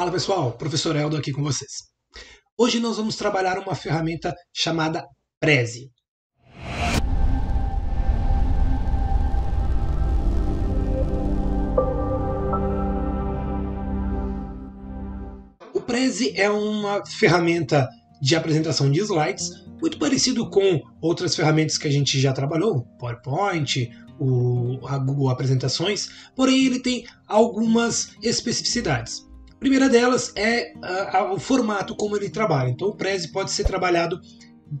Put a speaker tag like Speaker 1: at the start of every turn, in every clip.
Speaker 1: Fala pessoal, professor Eldo aqui com vocês. Hoje nós vamos trabalhar uma ferramenta chamada Prezi. O Prezi é uma ferramenta de apresentação de slides muito parecido com outras ferramentas que a gente já trabalhou, PowerPoint, o, a Google Apresentações, porém ele tem algumas especificidades primeira delas é a, a, o formato como ele trabalha. Então, o Prezi pode ser trabalhado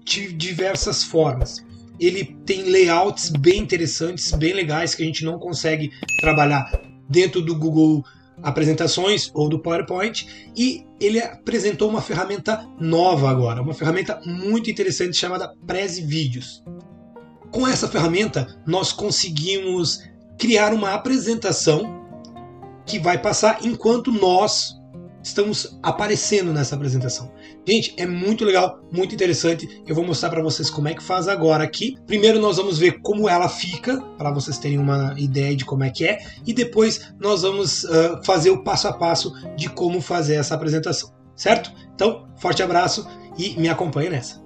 Speaker 1: de diversas formas. Ele tem layouts bem interessantes, bem legais, que a gente não consegue trabalhar dentro do Google apresentações ou do PowerPoint e ele apresentou uma ferramenta nova agora, uma ferramenta muito interessante chamada Prezi Vídeos. Com essa ferramenta, nós conseguimos criar uma apresentação que vai passar enquanto nós estamos aparecendo nessa apresentação. Gente, é muito legal, muito interessante. Eu vou mostrar para vocês como é que faz agora aqui. Primeiro nós vamos ver como ela fica, para vocês terem uma ideia de como é que é, e depois nós vamos uh, fazer o passo a passo de como fazer essa apresentação, certo? Então, forte abraço e me acompanhe nessa.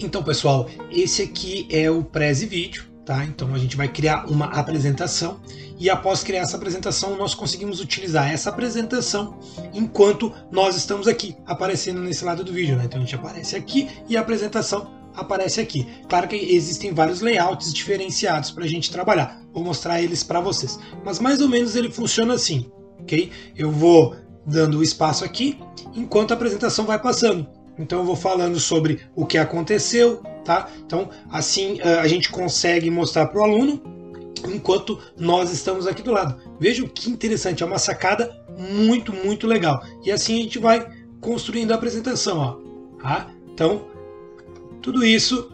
Speaker 1: Então, pessoal, esse aqui é o Prezi Vídeo Tá? Então a gente vai criar uma apresentação e após criar essa apresentação nós conseguimos utilizar essa apresentação enquanto nós estamos aqui aparecendo nesse lado do vídeo. Né? Então a gente aparece aqui e a apresentação aparece aqui. Claro que existem vários layouts diferenciados para a gente trabalhar. Vou mostrar eles para vocês. Mas mais ou menos ele funciona assim, ok? Eu vou dando o espaço aqui enquanto a apresentação vai passando. Então eu vou falando sobre o que aconteceu, tá? Então assim eh, a gente consegue mostrar para o aluno enquanto nós estamos aqui do lado. Veja que interessante, é uma sacada muito, muito legal. E assim a gente vai construindo a apresentação, ó. Tá? Então, tudo isso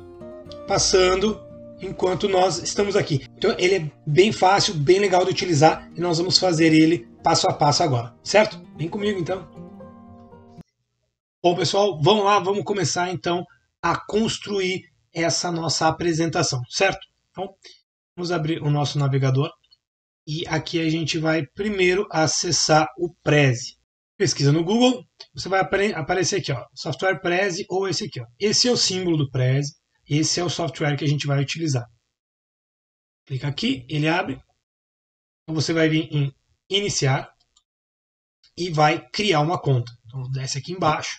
Speaker 1: passando enquanto nós estamos aqui. Então ele é bem fácil, bem legal de utilizar e nós vamos fazer ele passo a passo agora, certo? Vem comigo então. Bom, pessoal, vamos lá, vamos começar então a construir essa nossa apresentação, certo? Então, vamos abrir o nosso navegador e aqui a gente vai primeiro acessar o Prezi. Pesquisa no Google, você vai aparecer aqui, ó, software Prezi ou esse aqui. Ó. Esse é o símbolo do Prezi, esse é o software que a gente vai utilizar. Clica aqui, ele abre. Então, você vai vir em iniciar e vai criar uma conta. Então desce aqui embaixo.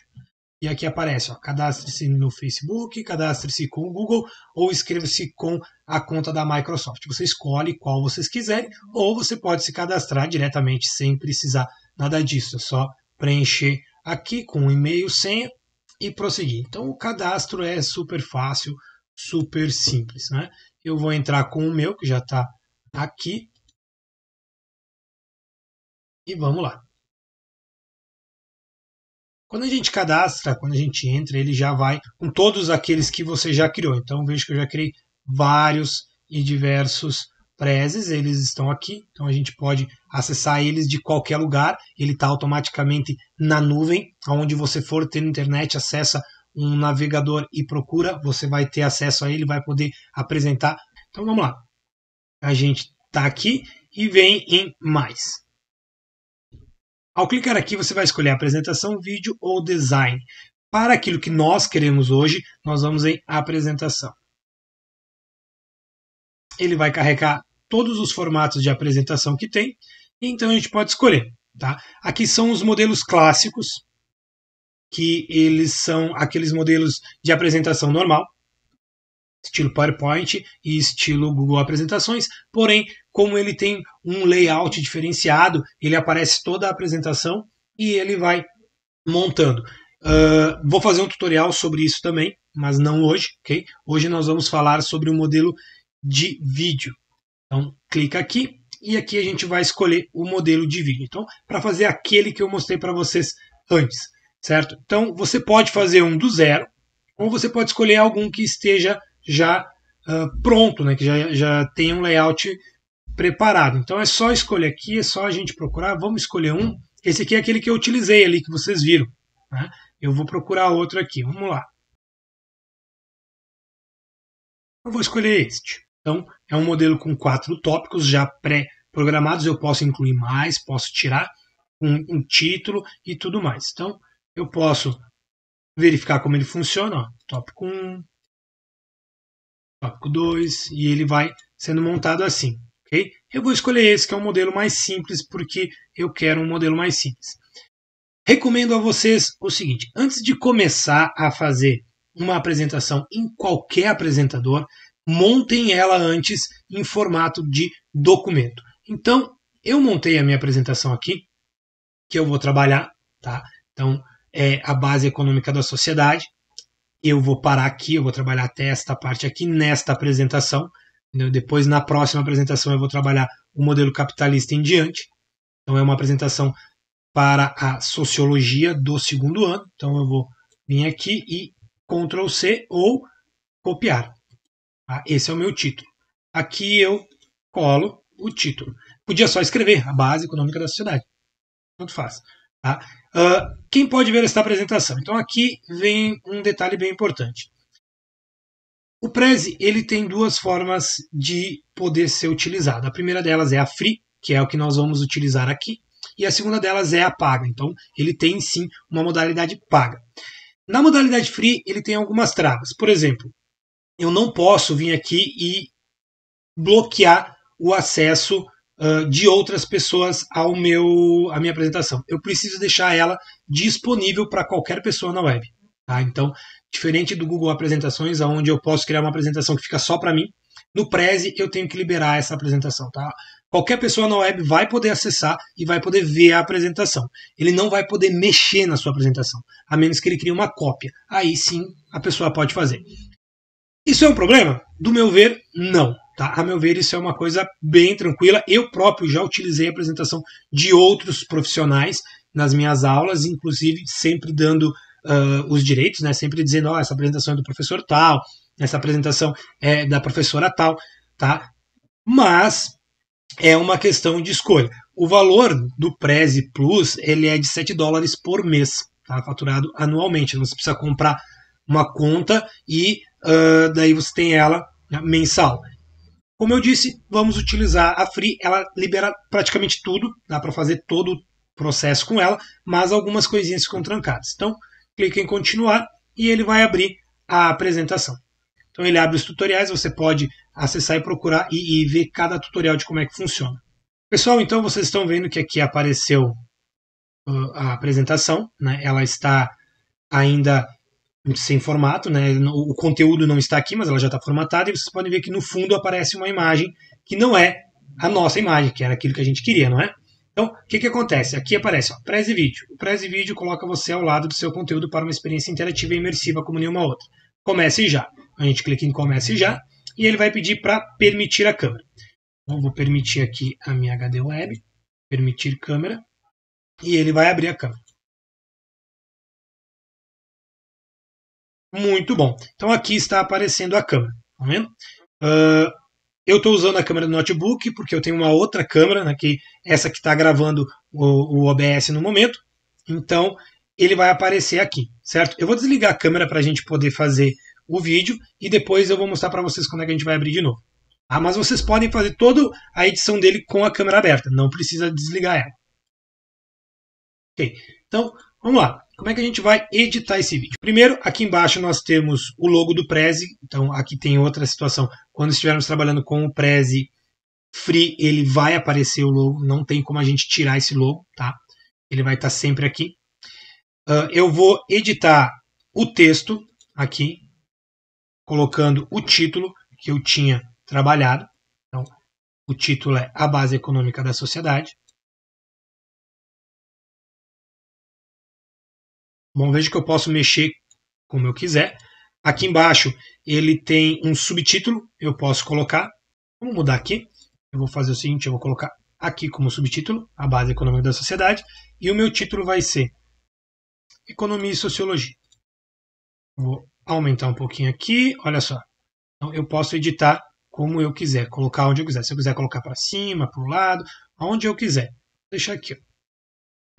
Speaker 1: E aqui aparece, cadastre-se no Facebook, cadastre-se com o Google ou inscreva-se com a conta da Microsoft. Você escolhe qual vocês quiserem ou você pode se cadastrar diretamente sem precisar nada disso. É só preencher aqui com e-mail, senha e prosseguir. Então o cadastro é super fácil, super simples. Né? Eu vou entrar com o meu que já está aqui. E vamos lá. Quando a gente cadastra, quando a gente entra, ele já vai com todos aqueles que você já criou. Então veja que eu já criei vários e diversos preses, eles estão aqui, então a gente pode acessar eles de qualquer lugar, ele está automaticamente na nuvem, aonde você for ter internet, acessa um navegador e procura, você vai ter acesso a ele, vai poder apresentar. Então vamos lá. A gente está aqui e vem em mais. Ao clicar aqui, você vai escolher apresentação, vídeo ou design. Para aquilo que nós queremos hoje, nós vamos em apresentação. Ele vai carregar todos os formatos de apresentação que tem, então a gente pode escolher. Tá? Aqui são os modelos clássicos, que eles são aqueles modelos de apresentação normal, estilo PowerPoint e estilo Google Apresentações, porém como ele tem um layout diferenciado, ele aparece toda a apresentação e ele vai montando. Uh, vou fazer um tutorial sobre isso também, mas não hoje, ok? Hoje nós vamos falar sobre o um modelo de vídeo. Então, clica aqui e aqui a gente vai escolher o modelo de vídeo. Então, para fazer aquele que eu mostrei para vocês antes, certo? Então, você pode fazer um do zero, ou você pode escolher algum que esteja já uh, pronto, né? que já, já tenha um layout preparado. Então é só escolher aqui, é só a gente procurar. Vamos escolher um. Esse aqui é aquele que eu utilizei ali, que vocês viram. Né? Eu vou procurar outro
Speaker 2: aqui. Vamos lá. Eu vou escolher este.
Speaker 1: Então, é um modelo com quatro tópicos já pré-programados. Eu posso incluir mais, posso tirar um, um, título e tudo mais. Então, eu posso verificar como ele funciona. Ó. Tópico 1, tópico 2, e ele vai sendo montado assim. Okay? Eu vou escolher esse, que é um modelo mais simples, porque eu quero um modelo mais simples. Recomendo a vocês o seguinte: antes de começar a fazer uma apresentação em qualquer apresentador, montem ela antes em formato de documento. Então, eu montei a minha apresentação aqui, que eu vou trabalhar, tá? Então, é a base econômica da sociedade. Eu vou parar aqui, eu vou trabalhar até esta parte aqui nesta apresentação. Depois, na próxima apresentação, eu vou trabalhar o modelo capitalista em diante. Então, é uma apresentação para a sociologia do segundo ano. Então, eu vou vir aqui e Ctrl C ou copiar. Tá? Esse é o meu título. Aqui eu colo o título. Podia só escrever a base econômica da sociedade. Tanto faz. Tá? Uh, quem pode ver esta apresentação? Então, aqui vem um detalhe bem importante. O Prezi ele tem duas formas de poder ser utilizado. A primeira delas é a free, que é o que nós vamos utilizar aqui, e a segunda delas é a paga. Então, ele tem sim uma modalidade paga. Na modalidade free, ele tem algumas travas. Por exemplo, eu não posso vir aqui e bloquear o acesso uh, de outras pessoas ao meu à minha apresentação. Eu preciso deixar ela disponível para qualquer pessoa na web. Tá? Então, Diferente do Google Apresentações, onde eu posso criar uma apresentação que fica só para mim, no Prezi eu tenho que liberar essa apresentação, tá? Qualquer pessoa na web vai poder acessar e vai poder ver a apresentação. Ele não vai poder mexer na sua apresentação, a menos que ele crie uma cópia. Aí sim a pessoa pode fazer. Isso é um problema? Do meu ver, não. Tá? A meu ver, isso é uma coisa bem tranquila. Eu próprio já utilizei a apresentação de outros profissionais nas minhas aulas, inclusive sempre dando uh, os direitos, né? Sempre dizendo, ó, essa apresentação é do professor tal, essa apresentação é da professora tal, tá? Mas é uma questão de escolha. O valor do Prezi Plus, ele é de 7 dólares por mês, tá? Faturado anualmente. Então, você precisa comprar uma conta e uh, daí você tem ela né, mensal. Como eu disse, vamos utilizar a Free, ela libera praticamente tudo, dá para fazer todo o processo com ela, mas algumas coisinhas ficam trancadas. Então, clica em continuar e ele vai abrir a apresentação. Então ele abre os tutoriais, você pode acessar e procurar e, e ver cada tutorial de como é que funciona. Pessoal, então vocês estão vendo que aqui apareceu uh, a apresentação, né? ela está ainda sem formato, né? o conteúdo não está aqui, mas ela já está formatada, e vocês podem ver que no fundo aparece uma imagem que não é a nossa imagem, que era aquilo que a gente queria, não é? Então, o que, que acontece? Aqui aparece o Prezi Vídeo. O Prezi Vídeo coloca você ao lado do seu conteúdo para uma experiência interativa e imersiva como nenhuma outra. Comece já. A gente clica em Comece já e ele vai pedir para permitir a câmera. Então, vou permitir aqui a minha HD Web, permitir câmera,
Speaker 2: e ele vai abrir a câmera.
Speaker 1: Muito bom. Então aqui está aparecendo a câmera, tá vendo? Uh, eu estou usando a câmera do notebook, porque eu tenho uma outra câmera, né, que essa que está gravando o, o OBS no momento. Então, ele vai aparecer aqui, certo? Eu vou desligar a câmera para a gente poder fazer o vídeo e depois eu vou mostrar para vocês como é que a gente vai abrir de novo. Ah, mas vocês podem fazer toda a edição dele com a câmera aberta, não precisa desligar ela. Ok, então vamos lá. Como é que a gente vai editar esse vídeo? Primeiro, aqui embaixo nós temos o logo do Prezi, então aqui tem outra situação. Quando estivermos trabalhando com o Prezi Free, ele vai aparecer o logo, não tem como a gente tirar esse logo, tá? Ele vai estar sempre aqui. Uh, eu vou editar o texto aqui, colocando o título que eu tinha trabalhado. Então, o título é A Base Econômica da Sociedade.
Speaker 2: Bom, veja que eu posso mexer
Speaker 1: como eu quiser. Aqui embaixo ele tem um subtítulo, eu posso colocar. Vamos mudar aqui. Eu vou fazer o seguinte, eu vou colocar aqui como subtítulo, a base econômica da sociedade, e o meu título vai ser Economia e Sociologia. Vou aumentar um pouquinho aqui, olha só. Então, eu posso editar como eu quiser, colocar onde eu quiser. Se eu quiser colocar para cima, para o lado, aonde eu quiser. Vou deixar aqui. Ó.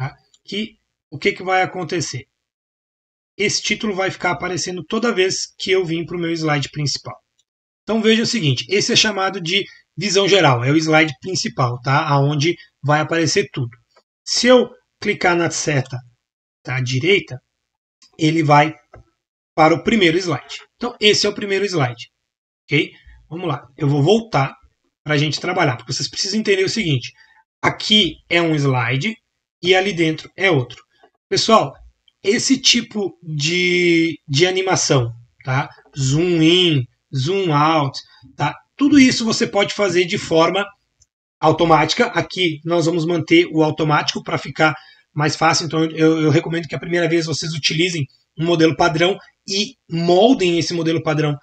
Speaker 1: Tá? Aqui, o que, que vai acontecer? esse título vai ficar aparecendo toda vez que eu vim para o meu slide principal. Então veja o seguinte, esse é chamado de visão geral, é o slide principal, tá? Aonde vai aparecer tudo. Se eu clicar na seta da direita, ele vai para o primeiro slide. Então esse é o primeiro slide, ok? Vamos lá, eu vou voltar para a gente trabalhar, porque vocês precisam entender o seguinte: aqui é um slide e ali dentro é outro. Pessoal, esse tipo de, de animação, tá? Zoom in, zoom out, tá? Tudo isso você pode fazer de forma automática. Aqui nós vamos manter o automático para ficar mais fácil. Então eu, eu, recomendo que a primeira vez vocês utilizem um modelo padrão e moldem esse modelo padrão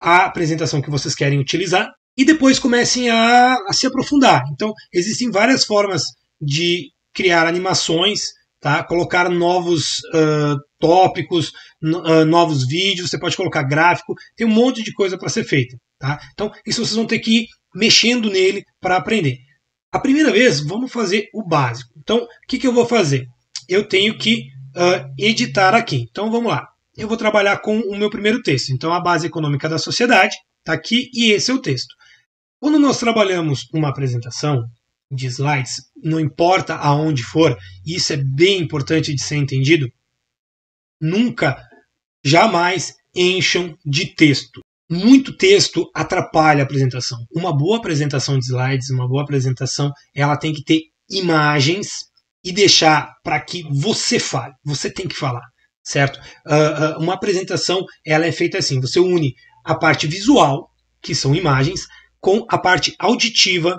Speaker 1: à apresentação que vocês querem utilizar e depois comecem a, a se aprofundar. Então existem várias formas de criar animações tá? colocar novos uh, tópicos, uh, novos vídeos, você pode colocar gráfico, tem um monte de coisa para ser feita. Tá? Então, isso vocês vão ter que ir mexendo nele para aprender. A primeira vez, vamos fazer o básico. Então, o que, que eu vou fazer? Eu tenho que uh, editar aqui. Então, vamos lá. Eu vou trabalhar com o meu primeiro texto. Então, a base econômica da sociedade está aqui e esse é o texto. Quando nós trabalhamos uma apresentação, de slides, não importa aonde for, isso é bem importante de ser entendido. Nunca, jamais encham de texto. Muito texto atrapalha a apresentação. Uma boa apresentação de slides, uma boa apresentação, ela tem que ter imagens e deixar para que você fale. Você tem que falar, certo? Uh, uh, uma apresentação, ela é feita assim: você une a parte visual, que são imagens, com a parte auditiva,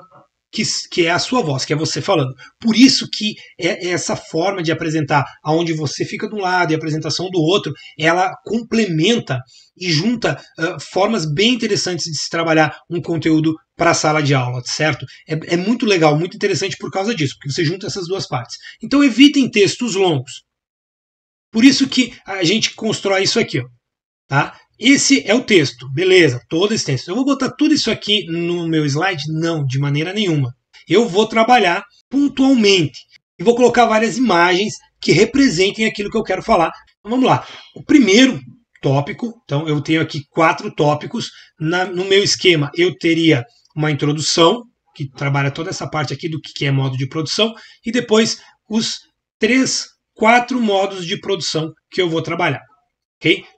Speaker 1: que, que é a sua voz, que é você falando. Por isso que é, é essa forma de apresentar, aonde você fica de um lado e a apresentação do outro, ela complementa e junta uh, formas bem interessantes de se trabalhar um conteúdo para a sala de aula, certo? É, é muito legal, muito interessante por causa disso, porque você junta essas duas partes. Então evitem textos longos. Por isso que a gente constrói isso aqui, ó, tá? Esse é o texto, beleza, todo esse texto. Eu vou botar tudo isso aqui no meu slide? Não, de maneira nenhuma. Eu vou trabalhar pontualmente e vou colocar várias imagens que representem aquilo que eu quero falar. Então, vamos lá. O primeiro tópico, então eu tenho aqui quatro tópicos. Na, no meu esquema, eu teria uma introdução, que trabalha toda essa parte aqui do que é modo de produção, e depois os três, quatro modos de produção que eu vou trabalhar.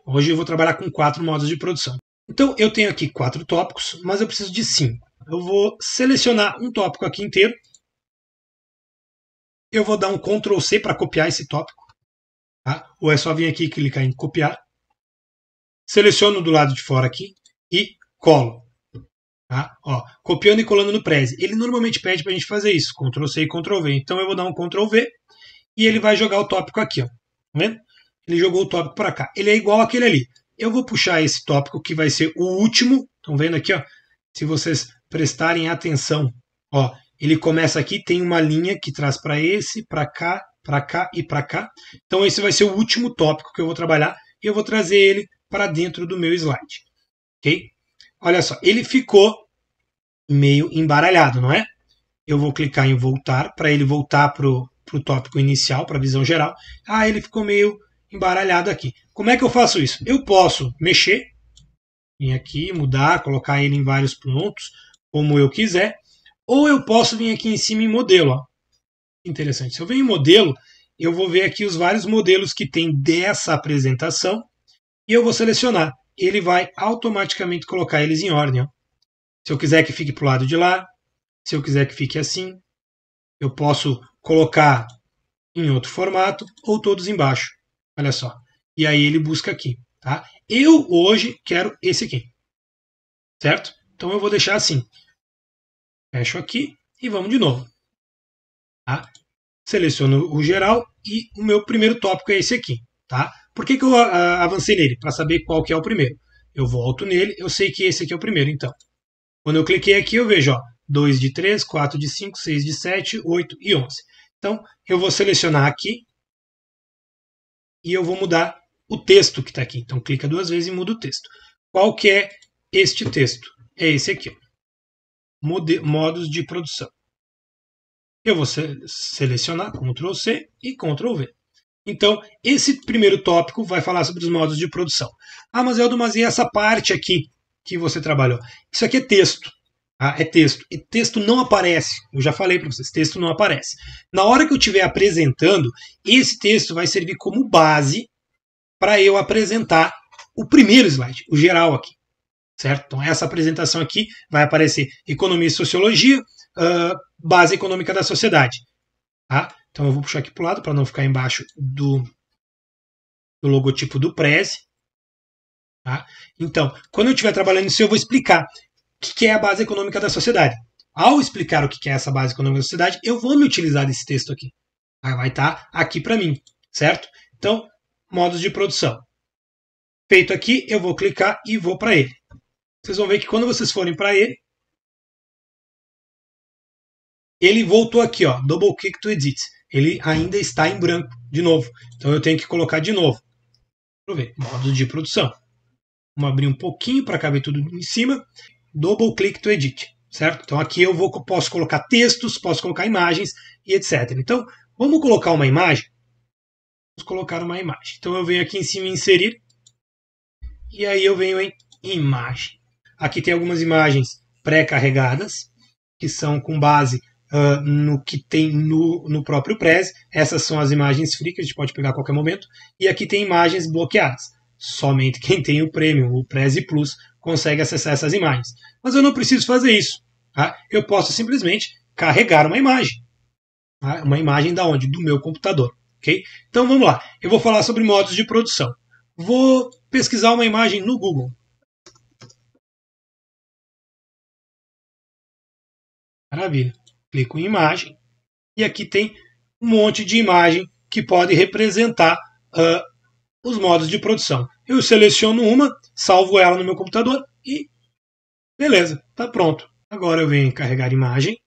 Speaker 1: Hoje eu vou trabalhar com quatro modos de produção. Então eu tenho aqui quatro tópicos, mas eu preciso de cinco. Eu vou selecionar um tópico aqui inteiro. Eu vou dar um Ctrl C para copiar esse tópico. Tá? Ou é só vir aqui e clicar em copiar. Seleciono do lado de fora aqui e colo. Tá? Ó, copiando e colando no Prezi. Ele normalmente pede para a gente fazer isso, Ctrl C e Ctrl V. Então eu vou dar um Ctrl V e ele vai jogar o tópico aqui. Ó. Tá vendo? ele jogou o tópico para cá. Ele é igual aquele ali. Eu vou puxar esse tópico que vai ser o último. Estão vendo aqui, ó? Se vocês prestarem atenção, ó, ele começa aqui, tem uma linha que traz para esse, para cá, para cá e para cá. Então esse vai ser o último tópico que eu vou trabalhar e eu vou trazer ele para dentro do meu slide. OK? Olha só, ele ficou meio embaralhado, não é? Eu vou clicar em voltar para ele voltar para o tópico inicial, para a visão geral. Ah, ele ficou meio embaralhado aqui. Como é que eu faço isso? Eu posso mexer, vir aqui, mudar, colocar ele em vários pontos, como eu quiser, ou eu posso vir aqui em cima em modelo. Ó. Interessante. Se eu venho em modelo, eu vou ver aqui os vários modelos que tem dessa apresentação e eu vou selecionar. Ele vai automaticamente colocar eles em ordem. Ó. Se eu quiser que fique para o lado de lá, se eu quiser que fique assim, eu posso colocar em outro formato ou todos embaixo. Olha só. E aí ele busca aqui, tá? Eu hoje quero esse aqui. Certo? Então eu vou deixar assim. Fecho aqui e vamos de novo. Tá? Seleciono o geral e o meu primeiro tópico é esse aqui, tá? Por que, que eu ah, avancei nele? Para saber qual que é o primeiro. Eu volto nele, eu sei que esse aqui é o primeiro, então. Quando eu cliquei aqui, eu vejo, 2 de 3, 4 de 5, 6 de 7, 8 e 11. Então, eu vou selecionar aqui e eu vou mudar o texto que está aqui. Então clica duas vezes e muda o texto. Qual que é este texto? É esse aqui. modos de produção. Eu vou se selecionar Ctrl C e Ctrl V. Então, esse primeiro tópico vai falar sobre os modos de produção. Ah, mas Eldo, mas e essa parte aqui que você trabalhou? Isso aqui é texto. Ah, é texto. E texto não aparece. Eu já falei para vocês, texto não aparece. Na hora que eu estiver apresentando, esse texto vai servir como base para eu apresentar o primeiro slide, o geral aqui. Certo? Então, essa apresentação aqui vai aparecer Economia e Sociologia, uh, Base Econômica da Sociedade. Tá? Então, eu vou puxar aqui para o lado para não ficar embaixo do, do logotipo do Prezi. Tá? Então, quando eu estiver trabalhando isso, eu vou explicar o que é a base econômica da sociedade. Ao explicar o que é essa base econômica da sociedade, eu vou me utilizar desse texto aqui. Vai estar tá aqui para mim, certo? Então, modos de produção. Feito aqui, eu vou clicar e vou para ele. Vocês vão ver que quando vocês forem para ele, ele voltou aqui, ó, double click to edit. Ele ainda está em branco, de novo. Então eu tenho que colocar de novo. Deixa eu ver, modos de produção. Vamos abrir um pouquinho para caber tudo em cima double click to edit, certo? Então aqui eu vou, posso colocar textos, posso colocar imagens e etc. Então vamos colocar uma imagem. Vamos colocar uma imagem. Então eu venho aqui em cima em inserir e aí eu venho em imagem. Aqui tem algumas imagens pré-carregadas que são com base uh, no que tem no, no próprio Prezi. Essas são as imagens free que a gente pode pegar a qualquer momento. E aqui tem imagens bloqueadas somente quem tem o Premium, o Prezi Plus, consegue acessar essas imagens. Mas eu não preciso fazer isso. Tá? Eu posso simplesmente carregar uma imagem. Tá? Uma imagem da onde? Do meu computador. Okay? Então vamos lá. Eu vou falar sobre modos de produção. Vou pesquisar uma imagem no Google. Maravilha. Clico em imagem. E aqui tem um monte de imagem que pode representar uh, os modos de produção eu seleciono uma, salvo ela no meu computador e beleza, tá pronto. Agora eu venho carregar imagem,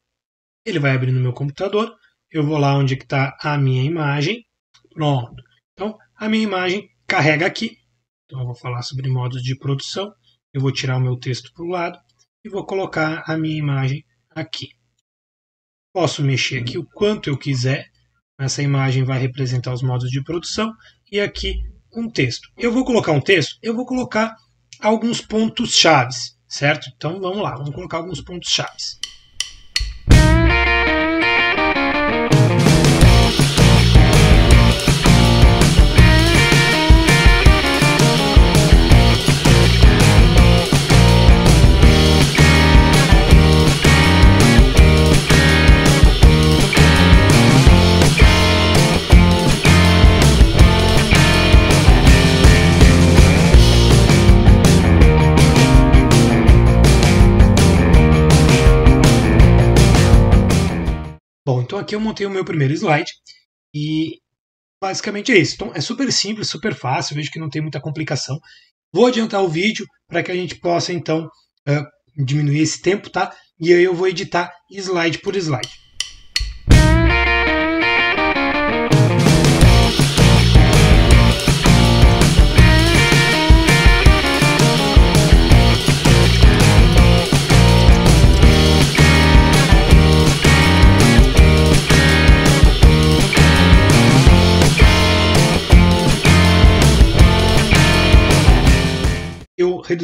Speaker 1: ele vai abrir no meu computador, eu vou lá onde está a minha imagem, pronto. Então a minha imagem carrega aqui, então eu vou falar sobre modos de produção, eu vou tirar o meu texto para o lado e vou colocar a minha imagem aqui. Posso mexer aqui o quanto eu quiser, essa imagem vai representar os modos de produção e aqui um texto. Eu vou colocar um texto, eu vou colocar alguns pontos chaves, certo? Então vamos lá, vamos colocar alguns pontos chaves. aqui eu montei o meu primeiro slide e basicamente é isso. Então é super simples, super fácil, vejo que não tem muita complicação. Vou adiantar o vídeo para que a gente possa então uh, diminuir esse tempo, tá? E aí eu vou editar slide por slide.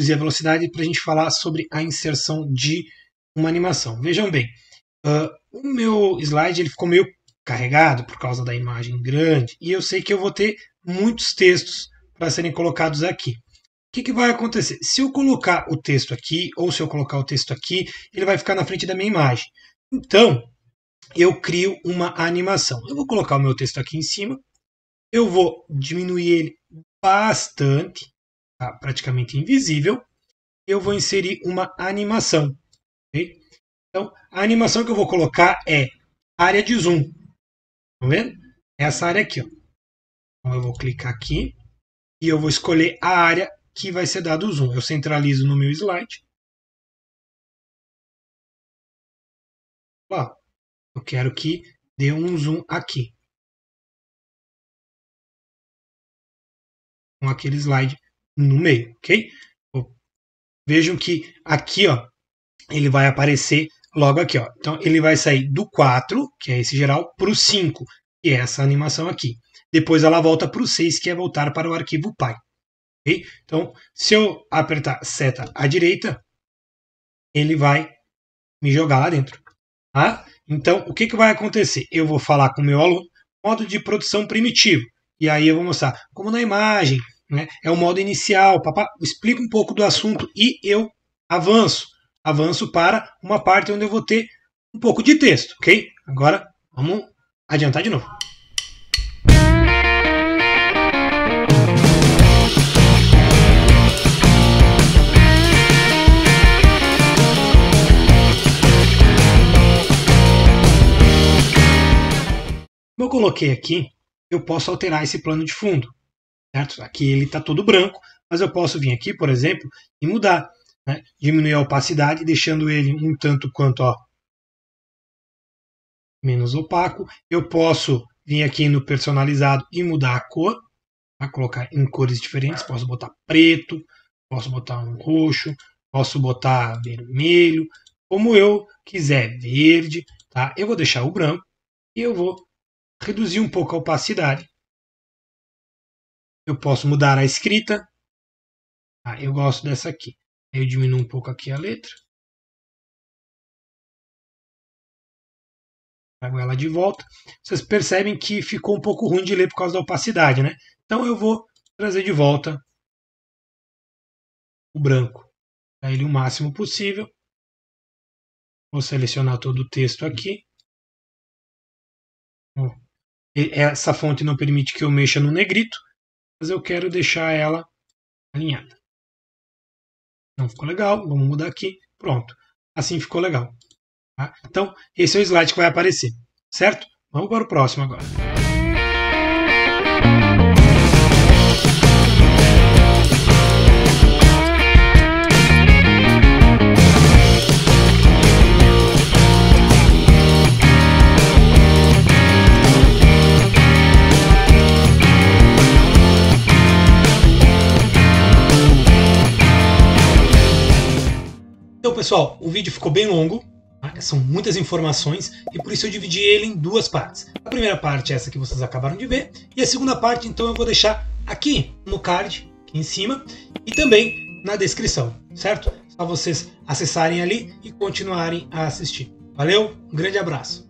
Speaker 1: e a velocidade para a gente falar sobre a inserção de uma animação. Vejam bem, uh, o meu slide ele ficou meio carregado por causa da imagem grande e eu sei que eu vou ter muitos textos para serem colocados aqui. O que, que, vai acontecer? Se eu colocar o texto aqui ou se eu colocar o texto aqui, ele vai ficar na frente da minha imagem. Então, eu crio uma animação. Eu vou colocar o meu texto aqui em cima, eu vou diminuir ele bastante Tá praticamente invisível, eu vou inserir uma animação. Okay? Então, a animação que eu vou colocar é área de zoom. Tá vendo? É essa área aqui. Ó. Então, eu vou clicar aqui e eu vou escolher a área
Speaker 2: que vai ser dado o zoom. Eu centralizo no meu slide. Ó, eu quero que dê um zoom aqui. Com aquele slide
Speaker 1: no meio, ok? Então, vejam que aqui, ó, ele vai aparecer logo aqui, ó. Então, ele vai sair do 4, que é esse geral, para o 5, que é essa animação aqui. Depois ela volta para o 6, que é voltar para o arquivo pai. Okay? Então, se eu apertar seta à direita, ele vai me jogar lá dentro. Tá? Então, o que, que vai acontecer? Eu vou falar com o meu aluno, modo de produção primitivo. E aí eu vou mostrar como na imagem, né? É o modo inicial, papá, explica um pouco do assunto e eu avanço. Avanço para uma parte onde eu vou ter um pouco de texto, ok? Agora vamos adiantar de novo. Como eu coloquei aqui, eu posso alterar esse plano de fundo. Certo? Aqui ele está todo branco, mas eu posso vir aqui, por exemplo, e mudar. Né? Diminuir a opacidade, deixando ele um tanto quanto ó, menos opaco. Eu posso vir aqui no personalizado e mudar a cor, tá? colocar em cores diferentes. Posso botar preto, posso botar um roxo, posso botar vermelho, como eu quiser, verde. Tá? Eu vou deixar o branco e eu vou reduzir um pouco a opacidade eu posso mudar a escrita.
Speaker 2: Ah, eu gosto dessa aqui. Eu diminuo um pouco aqui a letra. Trago ela de volta. Vocês percebem que ficou um pouco ruim de ler por causa da opacidade, né? Então eu vou trazer de volta o branco. Para ele o máximo possível.
Speaker 1: Vou selecionar todo o texto aqui. Essa fonte não permite que eu mexa no negrito mas eu quero deixar ela alinhada. Não ficou legal, vamos mudar aqui, pronto. Assim ficou legal. Tá? Então, esse é o slide que vai aparecer, certo? Vamos para o próximo agora. Pessoal, o vídeo ficou bem longo, tá? são muitas informações e por isso eu dividi ele em duas partes. A primeira parte é essa que vocês acabaram de ver e a segunda parte então eu vou deixar aqui no card, aqui em cima e também na descrição, certo? Só vocês acessarem ali e continuarem a assistir. Valeu, um grande abraço.